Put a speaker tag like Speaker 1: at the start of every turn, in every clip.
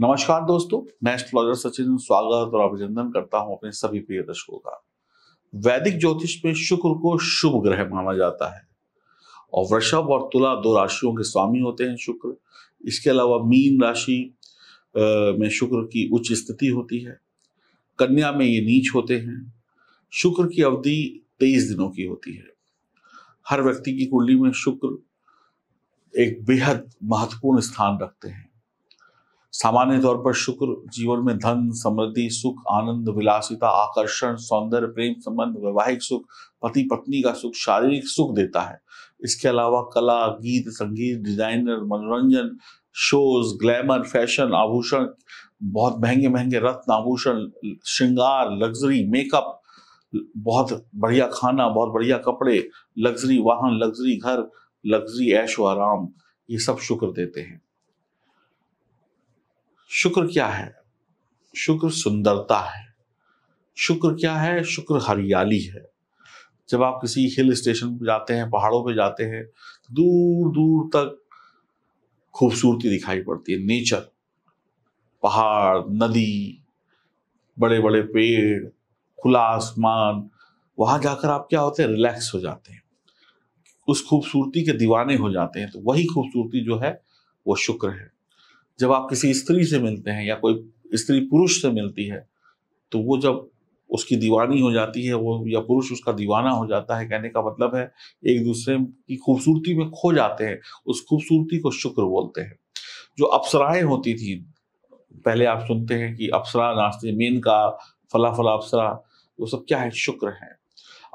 Speaker 1: नमस्कार दोस्तों मैं एस्ट्रोलॉजर सचिन स्वागत और अभिनंदन करता हूं अपने सभी प्रिय दर्शकों का वैदिक ज्योतिष में शुक्र को शुभ ग्रह माना जाता है और वृषभ और तुला दो राशियों के स्वामी होते हैं शुक्र इसके अलावा मीन राशि में शुक्र की उच्च स्थिति होती है कन्या में ये नीच होते हैं शुक्र की अवधि तेईस दिनों की होती है हर व्यक्ति की कुंडली में शुक्र एक बेहद महत्वपूर्ण स्थान रखते हैं सामान्य तौर पर शुक्र जीवन में धन समृद्धि सुख आनंद विलासिता आकर्षण सौंदर्य प्रेम संबंध वैवाहिक सुख पति पत्नी का सुख शारीरिक सुख देता है इसके अलावा कला गीत संगीत डिजाइनर मनोरंजन शोज ग्लैमर फैशन आभूषण बहुत महंगे महंगे रत्न आभूषण श्रृंगार लग्जरी मेकअप बहुत बढ़िया खाना बहुत बढ़िया कपड़े लग्जरी वाहन लग्जरी घर लग्जरी ऐशो आराम ये सब शुक्र देते हैं शुक्र क्या है शुक्र सुंदरता है शुक्र क्या है शुक्र हरियाली है जब आप किसी हिल स्टेशन पर जाते हैं पहाड़ों पर जाते हैं दूर दूर तक खूबसूरती दिखाई पड़ती है नेचर पहाड़ नदी बड़े बड़े पेड़ खुला आसमान वहां जाकर आप क्या होते हैं रिलैक्स हो जाते हैं उस खूबसूरती के दीवाने हो जाते हैं तो वही खूबसूरती जो है वो शुक्र है जब आप किसी स्त्री से मिलते हैं या कोई स्त्री पुरुष से मिलती है तो वो जब उसकी दीवानी हो जाती है वो या पुरुष उसका दीवाना हो जाता है कहने का मतलब है एक दूसरे की खूबसूरती में खो जाते हैं उस खूबसूरती को शुक्र बोलते हैं जो अप्सराएं होती थी पहले आप सुनते हैं कि अप्सरा नाचते मेन का फला फला अप्सरा वो सब क्या है शुक्र है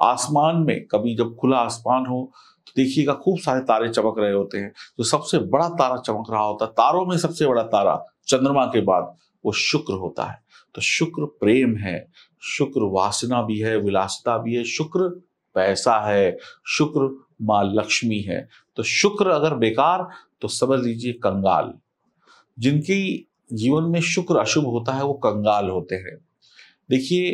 Speaker 1: आसमान में कभी जब खुला आसमान हो देखिएगा खूब सारे तारे चमक रहे होते हैं तो सबसे बड़ा तारा चमक रहा होता है तारों में सबसे बड़ा तारा चंद्रमा के बाद वो शुक्र होता है तो शुक्र प्रेम है शुक्र वासना भी है विलासता भी है शुक्र पैसा है शुक्र माँ लक्ष्मी है तो शुक्र अगर बेकार तो समझ लीजिए कंगाल जिनकी जीवन में शुक्र अशुभ होता है वो कंगाल होते हैं देखिए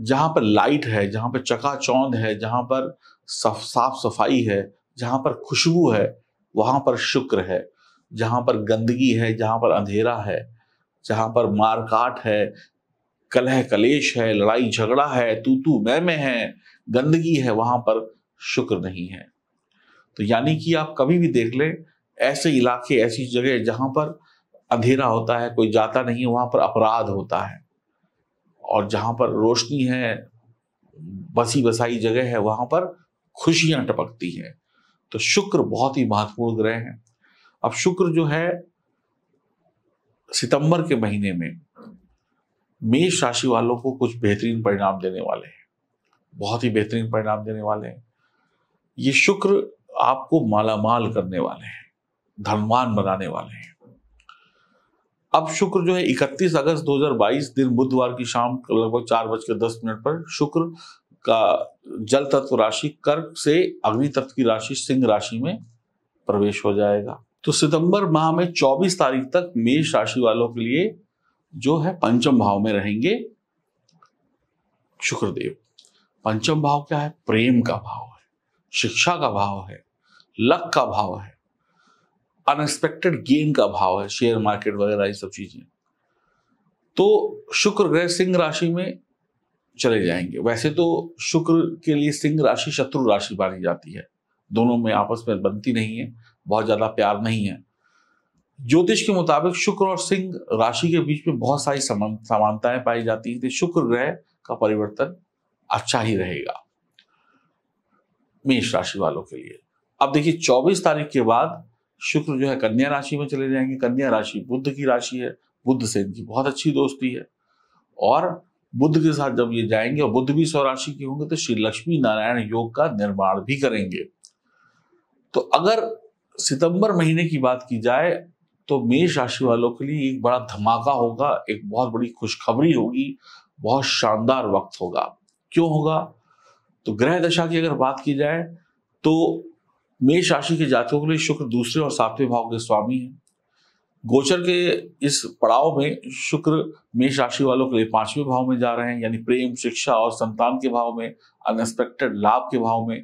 Speaker 1: जहाँ पर लाइट है जहाँ पर चकाचौंध है जहां पर सफ साफ सफाई है जहां पर खुशबू है वहां पर शुक्र है जहां पर गंदगी है जहां पर अंधेरा है जहां पर मारकाट है कलह कलेश है लड़ाई झगड़ा है तू तू मैं में है गंदगी है वहां पर शुक्र नहीं है तो यानी कि आप कभी भी देख लें ऐसे इलाके ऐसी जगह जहां पर अंधेरा होता है कोई जाता नहीं वहां पर अपराध होता है और जहां पर रोशनी है बसी बसाई जगह है वहां पर खुशियां टपकती हैं तो शुक्र बहुत ही महत्वपूर्ण ग्रह हैं अब शुक्र जो है सितंबर के महीने में मेष राशि वालों को कुछ बेहतरीन परिणाम देने वाले हैं बहुत ही बेहतरीन परिणाम देने वाले हैं ये शुक्र आपको मालामाल करने वाले हैं धनवान बनाने वाले हैं अब शुक्र जो है 31 अगस्त 2022 दिन बुधवार की शाम लगभग चार बज के दस मिनट पर शुक्र का जल तत्व राशि कर्क से अग्नि तत्व की राशि सिंह राशि में प्रवेश हो जाएगा तो सितंबर माह में 24 तारीख तक मेष राशि वालों के लिए जो है पंचम भाव में रहेंगे शुक्रदेव पंचम भाव क्या है प्रेम का भाव है शिक्षा का भाव है लक का भाव है अनएक्सपेक्टेड गेन का भाव है शेयर मार्केट वगैरह ये सब चीजें तो शुक्र ग्रह सिंह राशि में चले जाएंगे वैसे तो शुक्र के लिए सिंह राशि शत्रु राशि मानी जाती है दोनों में आपस में बनती नहीं है बहुत ज्यादा प्यार नहीं है ज्योतिष के मुताबिक शुक्र और सिंह राशि के बीच में बहुत सारी समानताएं पाई जाती है तो शुक्र ग्रह का परिवर्तन अच्छा ही रहेगा मेष राशि वालों के लिए अब देखिए 24 तारीख के बाद शुक्र जो है कन्या राशि में चले जाएंगे कन्या राशि बुद्ध की राशि है बुद्ध से इनकी बहुत अच्छी दोस्ती है और बुद्ध के साथ जब ये जाएंगे और बुद्ध भी स्वराशि के होंगे तो श्री लक्ष्मी नारायण योग का निर्माण भी करेंगे तो अगर सितंबर महीने की बात की जाए तो मेष राशि वालों के लिए एक बड़ा धमाका होगा एक बहुत बड़ी खुशखबरी होगी बहुत शानदार वक्त होगा क्यों होगा तो ग्रह दशा की अगर बात की जाए तो मेष राशि के जातकों के लिए शुक्र दूसरे और सातवें भाव के स्वामी हैं गोचर के इस पड़ाव में शुक्र मेष राशि वालों के लिए पांचवें भाव में जा रहे हैं यानी प्रेम शिक्षा और संतान के भाव में अनएक्सपेक्टेड लाभ के भाव में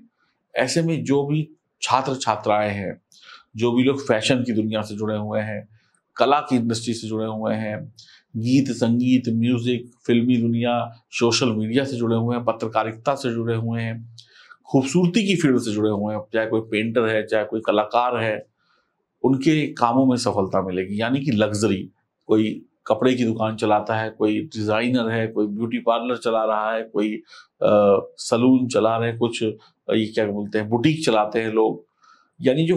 Speaker 1: ऐसे में जो भी छात्र छात्राएं हैं जो भी लोग फैशन की दुनिया से जुड़े हुए हैं कला की इंडस्ट्री से जुड़े हुए हैं गीत संगीत म्यूजिक फिल्मी दुनिया सोशल मीडिया से जुड़े हुए हैं पत्रकारिता से जुड़े हुए हैं खूबसूरती की फील्ड से जुड़े हुए हैं चाहे कोई पेंटर है चाहे कोई कलाकार है उनके कामों में सफलता मिलेगी यानी कि लग्जरी कोई कपड़े की दुकान चलाता है कोई डिज़ाइनर है कोई ब्यूटी पार्लर चला रहा है कोई आ, सलून चला रहे हैं कुछ ये क्या बोलते हैं बुटीक चलाते हैं लोग यानी जो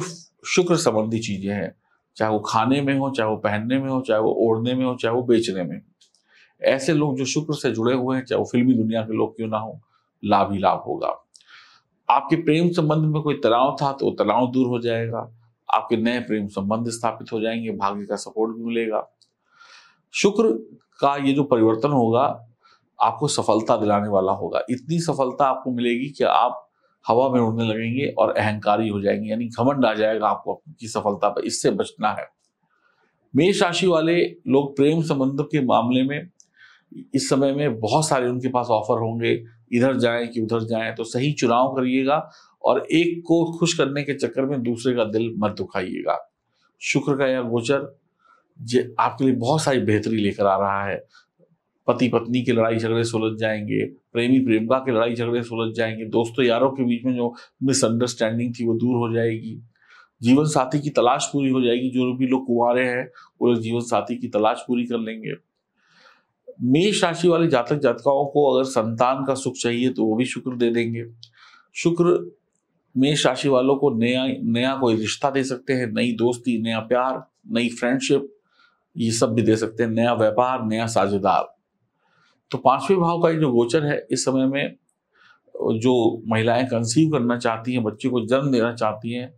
Speaker 1: शुक्र संबंधी चीज़ें हैं चाहे वो खाने में हो चाहे वो पहनने में हो चाहे वो ओढ़ने में हो चाहे वो बेचने में ऐसे लोग जो शुक्र से जुड़े हुए हैं चाहे वो फिल्मी दुनिया के लोग क्यों ना हो लाभ ही लाभ होगा आपके प्रेम संबंध में कोई तनाव था तो तनाव दूर हो जाएगा आपके नए प्रेम संबंध स्थापित हो जाएंगे भाग्य का सपोर्ट भी मिलेगा शुक्र का ये जो परिवर्तन होगा आपको सफलता दिलाने वाला होगा इतनी सफलता आपको मिलेगी कि आप हवा में उड़ने लगेंगे और अहंकारी हो जाएंगे यानी घमंड आ जाएगा आपको की सफलता पर इससे बचना है मेष राशि वाले लोग प्रेम संबंध के मामले में इस समय में बहुत सारे उनके पास ऑफर होंगे इधर जाए कि उधर जाए तो सही चुनाव करिएगा और एक को खुश करने के चक्कर में दूसरे का दिल मत दुखाइएगा शुक्र का यह गोचर जे आपके लिए बहुत सारी बेहतरी लेकर आ रहा है पति पत्नी की लड़ाई झगड़े सुलझ जाएंगे प्रेमी प्रेमिका की लड़ाई झगड़े सुलझ जाएंगे दोस्तों यारों के बीच में जो मिसअंडरस्टैंडिंग थी वो दूर हो जाएगी जीवन साथी की तलाश पूरी हो जाएगी जो भी लोग कुंवारे हैं वो लोग जीवन साथी की तलाश पूरी कर लेंगे मेष राशि वाले जातक जातिकाओं को अगर संतान का सुख चाहिए तो वो भी शुक्र दे देंगे शुक्र मेष राशि वालों को नया नया कोई रिश्ता दे सकते हैं नई दोस्ती नया प्यार नई फ्रेंडशिप ये सब भी दे सकते हैं नया व्यापार नया साझेदार तो पांचवें भाव का ये जो गोचर है इस समय में जो महिलाएं कंसीव करना चाहती हैं बच्चे को जन्म देना चाहती हैं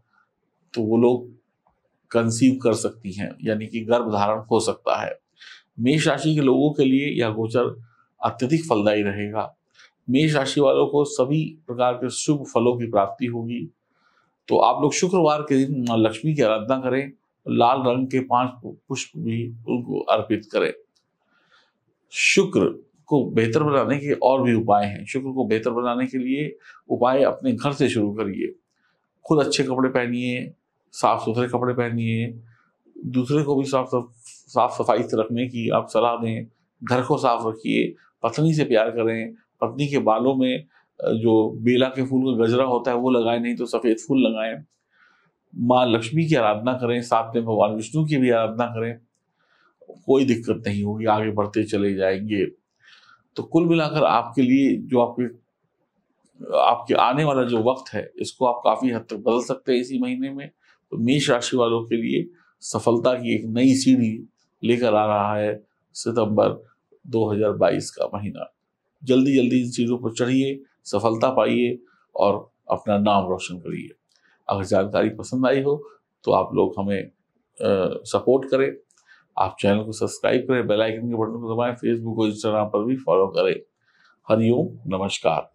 Speaker 1: तो वो लोग कंसीव कर सकती हैं यानी कि गर्भ धारण हो सकता है मेष राशि के लोगों के लिए यह गोचर अत्यधिक फलदायी रहेगा मेष राशि वालों को सभी प्रकार के शुभ फलों की प्राप्ति होगी तो आप लोग शुक्रवार के दिन लक्ष्मी की आराधना करें लाल रंग के पांच पुष्प भी उनको अर्पित करें शुक्र को बेहतर बनाने के और भी उपाय हैं शुक्र को बेहतर बनाने के लिए उपाय अपने घर से शुरू करिए खुद अच्छे कपड़े पहनिए साफ सुथरे कपड़े पहनिए दूसरे को भी साफ साफ सफाई से रखने की आप सलाह दें घर को साफ रखिए पत्नी से प्यार करें पत्नी के बालों में जो बेला के फूल का गजरा होता है वो लगाएं नहीं तो सफ़ेद फूल लगाएं माँ लक्ष्मी की आराधना करें साथ में भगवान विष्णु की भी आराधना करें कोई दिक्कत नहीं होगी आगे बढ़ते चले जाएंगे तो कुल मिलाकर आपके लिए जो आपके आपके आने वाला जो वक्त है इसको आप काफ़ी हद तक बदल सकते हैं इसी महीने में तो मेष राशि वालों के लिए सफलता की एक नई सीढ़ी लेकर आ रहा है सितंबर 2022 का महीना जल्दी जल्दी इन चीज़ों पर चढ़िए सफलता पाइए और अपना नाम रोशन करिए अगर जानकारी पसंद आई हो तो आप लोग हमें आ, सपोर्ट करें आप चैनल को सब्सक्राइब करें बेल आइकन के बटन को दबाएं फेसबुक और इंस्टाग्राम पर भी फॉलो करें हरिओम नमस्कार